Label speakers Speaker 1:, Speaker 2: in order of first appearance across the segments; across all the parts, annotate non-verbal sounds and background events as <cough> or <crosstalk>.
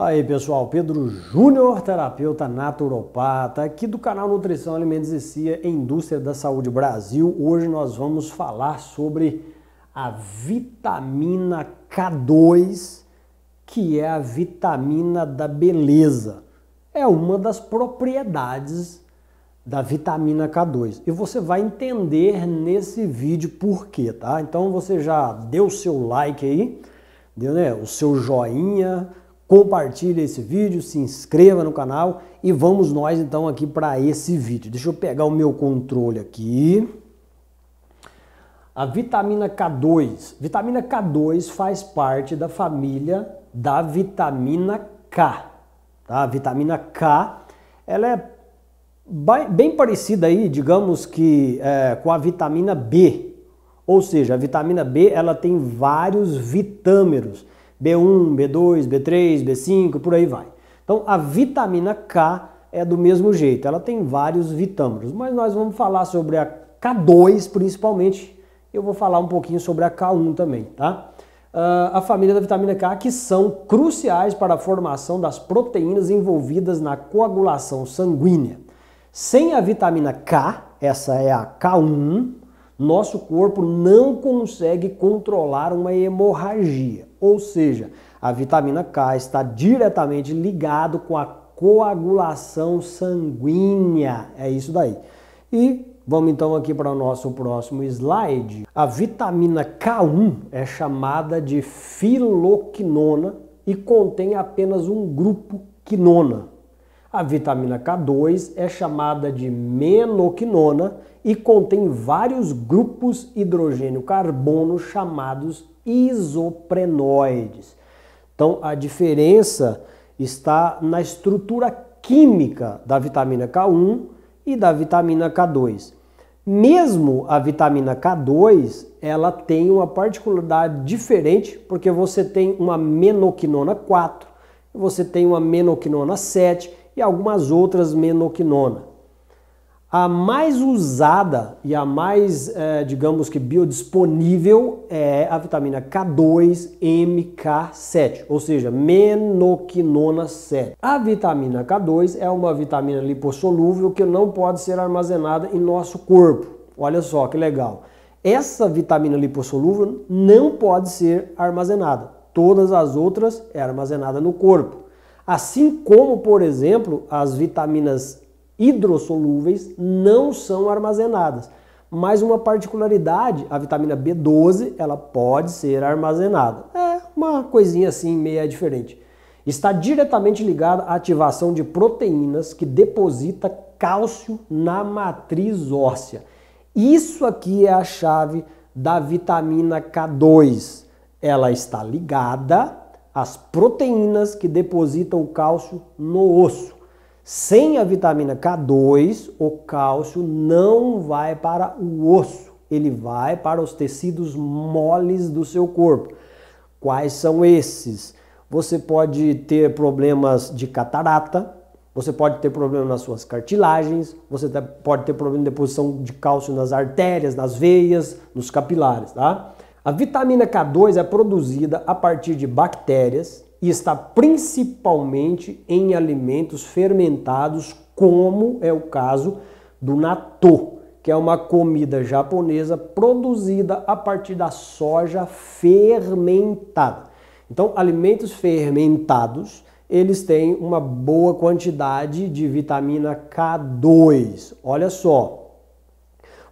Speaker 1: Aí pessoal, Pedro Júnior, terapeuta naturopata, aqui do canal Nutrição, Alimentos e Cia, Indústria da Saúde Brasil. Hoje nós vamos falar sobre a vitamina K2, que é a vitamina da beleza. É uma das propriedades da vitamina K2. E você vai entender nesse vídeo por quê, tá? Então você já deu seu like aí, deu, né, o seu joinha, compartilhe esse vídeo, se inscreva no canal e vamos nós então aqui para esse vídeo. Deixa eu pegar o meu controle aqui. A vitamina K2. Vitamina K2 faz parte da família da vitamina K. Tá? A vitamina K ela é bem parecida aí, digamos que é, com a vitamina B. Ou seja, a vitamina B ela tem vários vitâmeros B1, B2, B3, B5, por aí vai. Então a vitamina K é do mesmo jeito, ela tem vários vitâminos, mas nós vamos falar sobre a K2 principalmente, eu vou falar um pouquinho sobre a K1 também, tá? Uh, a família da vitamina K que são cruciais para a formação das proteínas envolvidas na coagulação sanguínea. Sem a vitamina K, essa é a K1, nosso corpo não consegue controlar uma hemorragia. Ou seja, a vitamina K está diretamente ligado com a coagulação sanguínea. É isso daí. E vamos então aqui para o nosso próximo slide. A vitamina K1 é chamada de filoquinona e contém apenas um grupo quinona. A vitamina K2 é chamada de menoquinona e contém vários grupos hidrogênio-carbono chamados isoprenoides. Então, a diferença está na estrutura química da vitamina K1 e da vitamina K2. Mesmo a vitamina K2, ela tem uma particularidade diferente, porque você tem uma menoquinona 4, você tem uma menoquinona 7 e algumas outras menoquinonas. A mais usada e a mais, é, digamos que biodisponível é a vitamina K2-MK7, ou seja, menoquinona 7. A vitamina K2 é uma vitamina lipossolúvel que não pode ser armazenada em nosso corpo. Olha só que legal. Essa vitamina lipossolúvel não pode ser armazenada. Todas as outras é armazenada no corpo. Assim como, por exemplo, as vitaminas hidrossolúveis não são armazenadas. Mais uma particularidade, a vitamina B12, ela pode ser armazenada. É uma coisinha assim meia é diferente. Está diretamente ligada à ativação de proteínas que deposita cálcio na matriz óssea. Isso aqui é a chave da vitamina K2. Ela está ligada às proteínas que depositam o cálcio no osso. Sem a vitamina K2, o cálcio não vai para o osso, ele vai para os tecidos moles do seu corpo. Quais são esses? Você pode ter problemas de catarata, você pode ter problema nas suas cartilagens, você pode ter problema de deposição de cálcio nas artérias, nas veias, nos capilares, tá? A vitamina K2 é produzida a partir de bactérias e está principalmente em alimentos fermentados, como é o caso do natto, que é uma comida japonesa produzida a partir da soja fermentada. Então, alimentos fermentados, eles têm uma boa quantidade de vitamina K2. Olha só.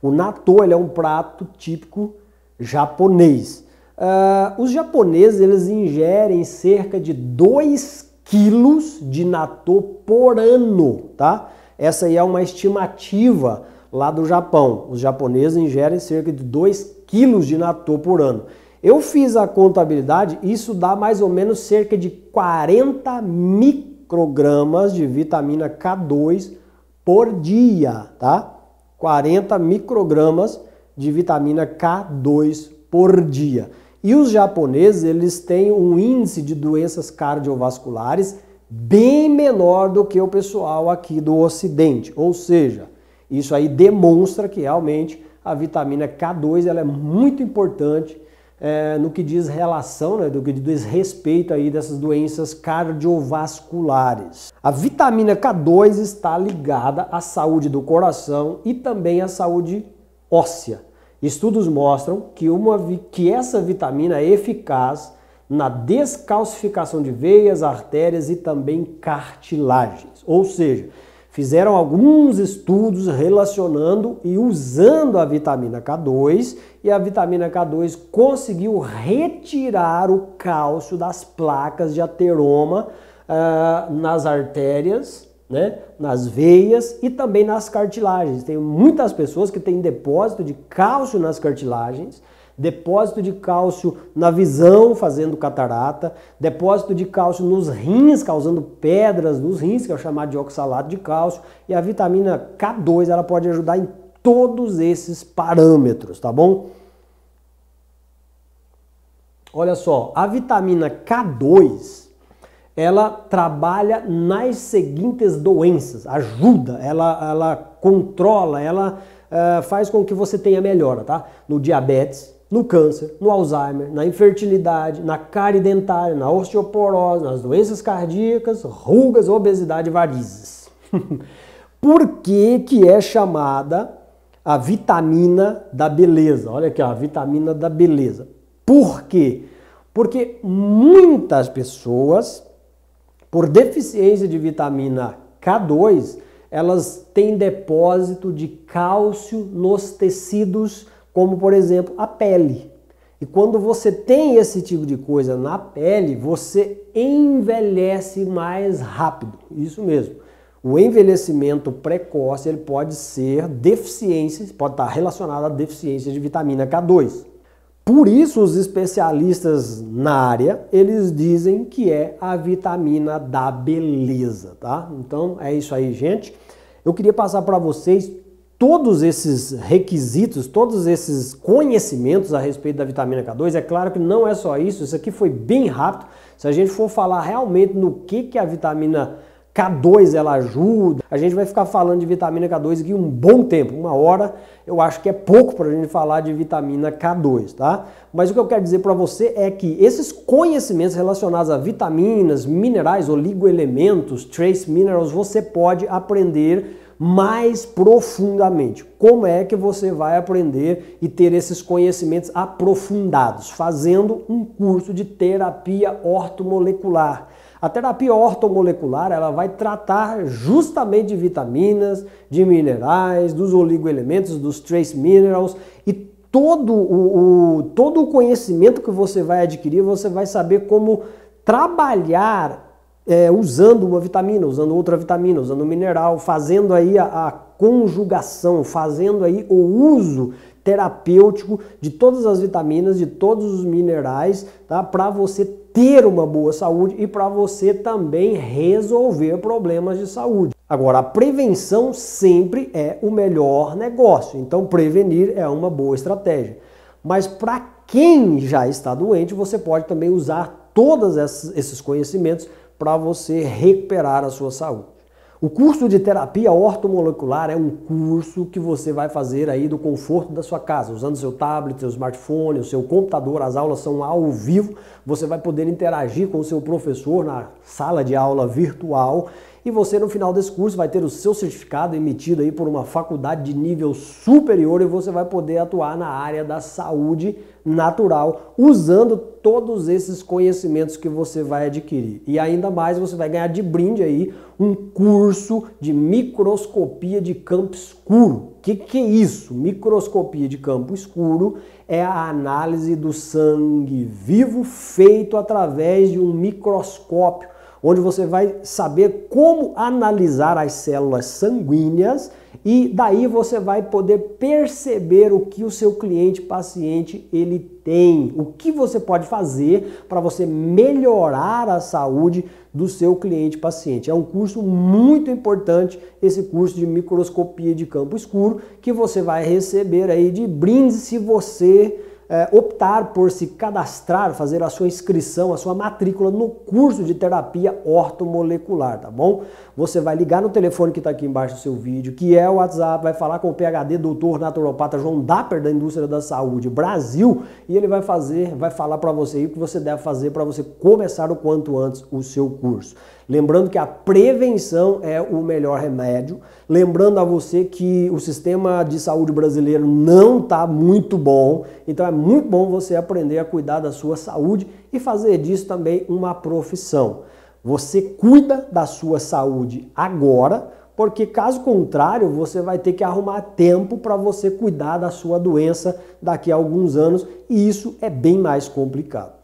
Speaker 1: O natto, é um prato típico japonês Uh, os japoneses eles ingerem cerca de 2 quilos de natô por ano, tá? Essa aí é uma estimativa lá do Japão. Os japoneses ingerem cerca de 2 quilos de natô por ano. Eu fiz a contabilidade, isso dá mais ou menos cerca de 40 microgramas de vitamina K2 por dia, tá? 40 microgramas de vitamina K2 por dia. E os japoneses, eles têm um índice de doenças cardiovasculares bem menor do que o pessoal aqui do ocidente. Ou seja, isso aí demonstra que realmente a vitamina K2 ela é muito importante é, no que diz relação, né, do que diz respeito aí dessas doenças cardiovasculares. A vitamina K2 está ligada à saúde do coração e também à saúde óssea. Estudos mostram que, uma, que essa vitamina é eficaz na descalcificação de veias, artérias e também cartilagens. Ou seja, fizeram alguns estudos relacionando e usando a vitamina K2 e a vitamina K2 conseguiu retirar o cálcio das placas de ateroma uh, nas artérias né, nas veias e também nas cartilagens. Tem muitas pessoas que têm depósito de cálcio nas cartilagens, depósito de cálcio na visão fazendo catarata, depósito de cálcio nos rins causando pedras nos rins, que é o chamado de oxalato de cálcio, e a vitamina K2 ela pode ajudar em todos esses parâmetros, tá bom? Olha só, a vitamina K2 ela trabalha nas seguintes doenças, ajuda, ela, ela controla, ela uh, faz com que você tenha melhora, tá? No diabetes, no câncer, no Alzheimer, na infertilidade, na cárie dentária, na osteoporose, nas doenças cardíacas, rugas, obesidade e varizes. <laughs> Por que, que é chamada a vitamina da beleza? Olha aqui, ó, a vitamina da beleza. Por quê? Porque muitas pessoas por deficiência de vitamina K2, elas têm depósito de cálcio nos tecidos, como por exemplo a pele. E quando você tem esse tipo de coisa na pele, você envelhece mais rápido. Isso mesmo. O envelhecimento precoce ele pode ser deficiência, pode estar relacionado à deficiência de vitamina K2. Por isso os especialistas na área, eles dizem que é a vitamina da beleza, tá? Então é isso aí, gente. Eu queria passar para vocês todos esses requisitos, todos esses conhecimentos a respeito da vitamina K2. É claro que não é só isso, isso aqui foi bem rápido. Se a gente for falar realmente no que, que a vitamina K2 ela ajuda. A gente vai ficar falando de vitamina K2 aqui um bom tempo, uma hora. Eu acho que é pouco para a gente falar de vitamina K2, tá? Mas o que eu quero dizer para você é que esses conhecimentos relacionados a vitaminas, minerais, oligoelementos, trace minerals, você pode aprender mais profundamente. Como é que você vai aprender e ter esses conhecimentos aprofundados? Fazendo um curso de terapia ortomolecular. A terapia ortomolecular ela vai tratar justamente de vitaminas, de minerais, dos oligoelementos, dos trace minerals e todo o, o, todo o conhecimento que você vai adquirir, você vai saber como trabalhar é, usando uma vitamina, usando outra vitamina, usando um mineral, fazendo aí a, a conjugação, fazendo aí o uso terapêutico de todas as vitaminas, de todos os minerais, tá? para você ter uma boa saúde e para você também resolver problemas de saúde. Agora, a prevenção sempre é o melhor negócio, então prevenir é uma boa estratégia. Mas para quem já está doente, você pode também usar todos esses conhecimentos para você recuperar a sua saúde. O curso de terapia ortomolecular é um curso que você vai fazer aí do conforto da sua casa, usando seu tablet, seu smartphone, o seu computador. As aulas são ao vivo, você vai poder interagir com o seu professor na sala de aula virtual e você, no final desse curso, vai ter o seu certificado emitido aí por uma faculdade de nível superior e você vai poder atuar na área da saúde natural usando todos esses conhecimentos que você vai adquirir. E ainda mais, você vai ganhar de brinde aí um curso de microscopia de campo escuro. O que, que é isso? Microscopia de campo escuro é a análise do sangue vivo feito através de um microscópio onde você vai saber como analisar as células sanguíneas e daí você vai poder perceber o que o seu cliente paciente ele tem, o que você pode fazer para você melhorar a saúde do seu cliente paciente. É um curso muito importante esse curso de microscopia de campo escuro que você vai receber aí de brinde se você é, optar por se cadastrar, fazer a sua inscrição, a sua matrícula no curso de terapia ortomolecular, tá bom? Você vai ligar no telefone que está aqui embaixo do seu vídeo, que é o WhatsApp, vai falar com o PHD doutor naturopata João Dapper da Indústria da Saúde Brasil e ele vai fazer, vai falar para você o que você deve fazer para você começar o quanto antes o seu curso. Lembrando que a prevenção é o melhor remédio. Lembrando a você que o sistema de saúde brasileiro não está muito bom, então é muito bom você aprender a cuidar da sua saúde e fazer disso também uma profissão. Você cuida da sua saúde agora, porque caso contrário, você vai ter que arrumar tempo para você cuidar da sua doença daqui a alguns anos e isso é bem mais complicado.